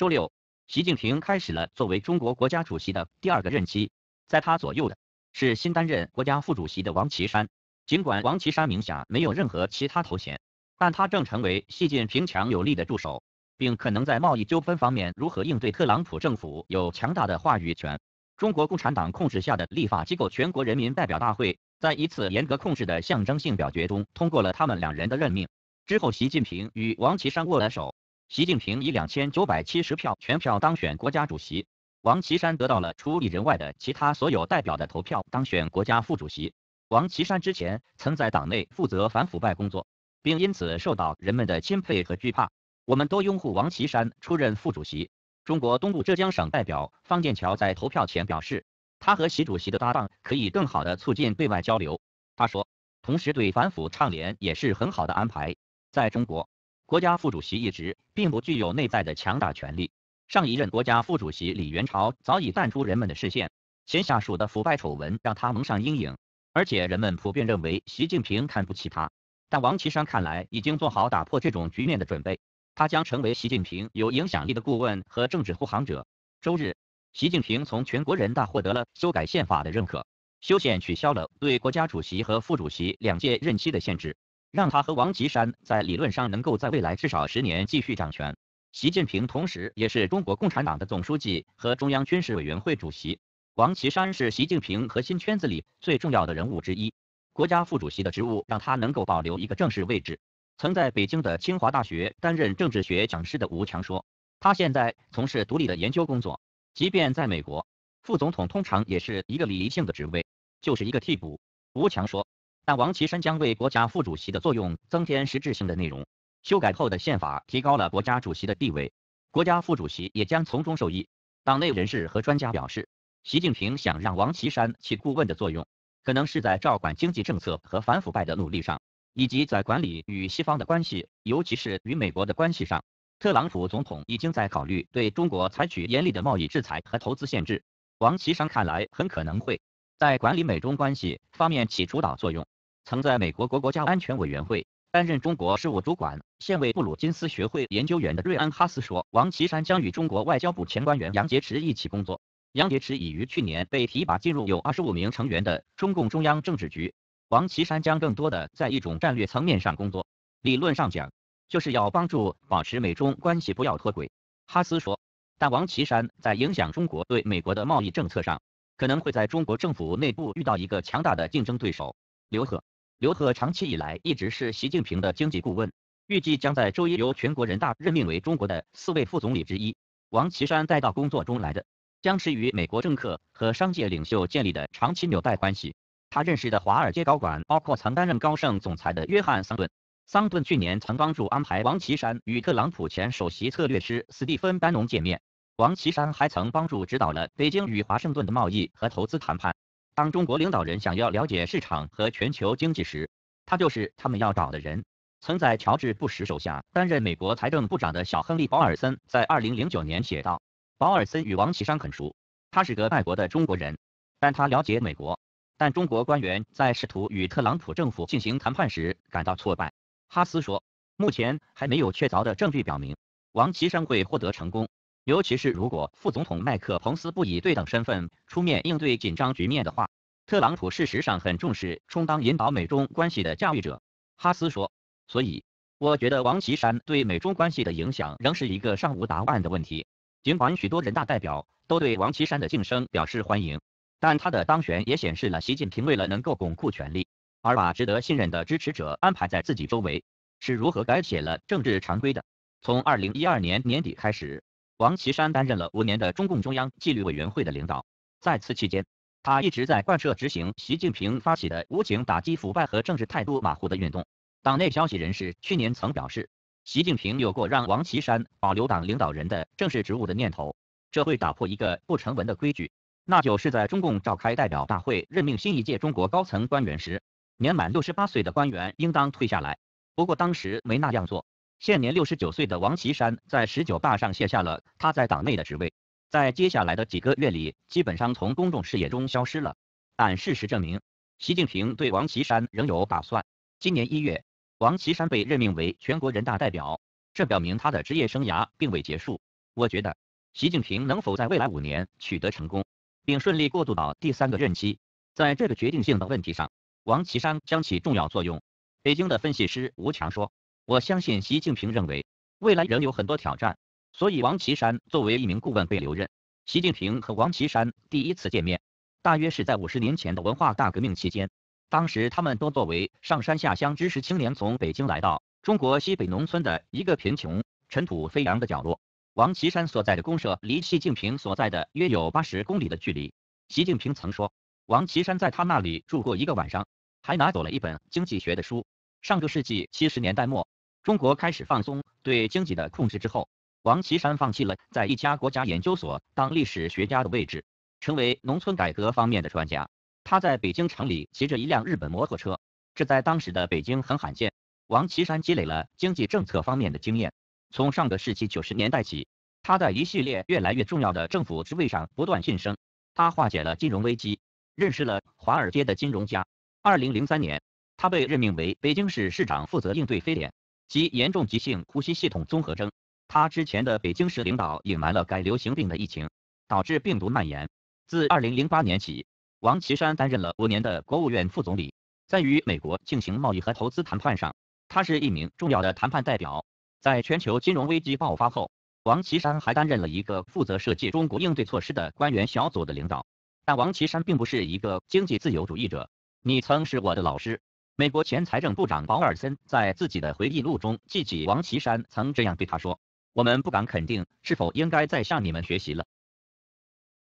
周六，习近平开始了作为中国国家主席的第二个任期。在他左右的是新担任国家副主席的王岐山。尽管王岐山名下没有任何其他头衔，但他正成为习近平强有力的助手，并可能在贸易纠纷方面如何应对特朗普政府有强大的话语权。中国共产党控制下的立法机构全国人民代表大会在一次严格控制的象征性表决中通过了他们两人的任命。之后，习近平与王岐山握了手。习近平以两千九百七十票全票当选国家主席，王岐山得到了除一人外的其他所有代表的投票当选国家副主席。王岐山之前曾在党内负责反腐败工作，并因此受到人们的钦佩和惧怕。我们多拥护王岐山出任副主席。中国东部浙江省代表方建桥在投票前表示，他和习主席的搭档可以更好地促进对外交流。他说，同时对反腐倡廉也是很好的安排。在中国。国家副主席一职并不具有内在的强大权力。上一任国家副主席李源潮早已淡出人们的视线，前下属的腐败丑闻让他蒙上阴影，而且人们普遍认为习近平看不起他。但王岐山看来已经做好打破这种局面的准备，他将成为习近平有影响力的顾问和政治护航者。周日，习近平从全国人大获得了修改宪法的认可，修宪取消了对国家主席和副主席两届任期的限制。让他和王岐山在理论上能够在未来至少十年继续掌权。习近平同时也是中国共产党的总书记和中央军事委员会主席。王岐山是习近平核心圈子里最重要的人物之一。国家副主席的职务让他能够保留一个正式位置。曾在北京的清华大学担任政治学讲师的吴强说：“他现在从事独立的研究工作。即便在美国，副总统通常也是一个礼仪性的职位，就是一个替补。”吴强说。但王岐山将为国家副主席的作用增添实质性的内容。修改后的宪法提高了国家主席的地位，国家副主席也将从中受益。党内人士和专家表示，习近平想让王岐山起顾问的作用，可能是在照管经济政策和反腐败的努力上，以及在管理与西方的关系，尤其是与美国的关系上。特朗普总统已经在考虑对中国采取严厉的贸易制裁和投资限制。王岐山看来很可能会在管理美中关系方面起主导作用。曾在美国国国家安全委员会担任中国事务主管、现为布鲁金斯学会研究员的瑞安·哈斯说，王岐山将与中国外交部前官员杨洁篪一起工作。杨洁篪已于去年被提拔进入有二十五名成员的中共中央政治局。王岐山将更多的在一种战略层面上工作，理论上讲，就是要帮助保持美中关系不要脱轨。哈斯说，但王岐山在影响中国对美国的贸易政策上，可能会在中国政府内部遇到一个强大的竞争对手刘鹤。刘鹤长期以来一直是习近平的经济顾问，预计将在周一由全国人大任命为中国的四位副总理之一。王岐山带到工作中来的，将是与美国政客和商界领袖建立的长期纽带关系。他认识的华尔街高管包括曾担任高盛总裁的约翰桑顿。桑顿去年曾帮助安排王岐山与特朗普前首席策略师斯蒂芬班农见面。王岐山还曾帮助指导了北京与华盛顿的贸易和投资谈判。当中国领导人想要了解市场和全球经济时，他就是他们要找的人。曾在乔治·布什手下担任美国财政部长的小亨利·保尔森在2009年写道：“保尔森与王岐山很熟，他是个爱国的中国人，但他了解美国。但中国官员在试图与特朗普政府进行谈判时感到挫败。”哈斯说：“目前还没有确凿的证据表明王岐山会获得成功。”尤其是如果副总统麦克彭斯不以对等身份出面应对紧张局面的话，特朗普事实上很重视充当引导美中关系的驾驭者，哈斯说。所以，我觉得王岐山对美中关系的影响仍是一个尚无答案的问题。尽管许多人大代表都对王岐山的晋升表示欢迎，但他的当选也显示了习近平为了能够巩固权力，而把值得信任的支持者安排在自己周围，是如何改写了政治常规的。从二零一二年年底开始。王岐山担任了五年的中共中央纪律委员会的领导，在此期间，他一直在贯彻执行习近平发起的无情打击腐败和政治态度马虎的运动。党内消息人士去年曾表示，习近平有过让王岐山保留党领导人的正式职务的念头，这会打破一个不成文的规矩，那就是在中共召开代表大会任命新一届中国高层官员时，年满六十八岁的官员应当退下来。不过当时没那样做。现年六十九岁的王岐山在十九大上卸下了他在党内的职位，在接下来的几个月里，基本上从公众视野中消失了。但事实证明，习近平对王岐山仍有打算。今年一月，王岐山被任命为全国人大代表，这表明他的职业生涯并未结束。我觉得，习近平能否在未来五年取得成功，并顺利过渡到第三个任期，在这个决定性的问题上，王岐山将起重要作用。北京的分析师吴强说。我相信习近平认为，未来仍有很多挑战，所以王岐山作为一名顾问被留任。习近平和王岐山第一次见面，大约是在五十年前的文化大革命期间。当时他们都作为上山下乡知识青年从北京来到中国西北农村的一个贫穷、尘土飞扬的角落。王岐山所在的公社离习近平所在的约有八十公里的距离。习近平曾说，王岐山在他那里住过一个晚上，还拿走了一本经济学的书。上个世纪七十年代末。中国开始放松对经济的控制之后，王岐山放弃了在一家国家研究所当历史学家的位置，成为农村改革方面的专家。他在北京城里骑着一辆日本摩托车，这在当时的北京很罕见。王岐山积累了经济政策方面的经验。从上个世纪九十年代起，他在一系列越来越重要的政府职位上不断晋升。他化解了金融危机，认识了华尔街的金融家。二零零三年，他被任命为北京市市长，负责应对非典。及严重急性呼吸系统综合征。他之前的北京市领导隐瞒了该流行病的疫情，导致病毒蔓延。自2008年起，王岐山担任了五年的国务院副总理。在与美国进行贸易和投资谈判上，他是一名重要的谈判代表。在全球金融危机爆发后，王岐山还担任了一个负责设计中国应对措施的官员小组的领导。但王岐山并不是一个经济自由主义者。你曾是我的老师。美国前财政部长保尔森在自己的回忆录中记起，王岐山曾这样对他说：“我们不敢肯定是否应该再向你们学习了。”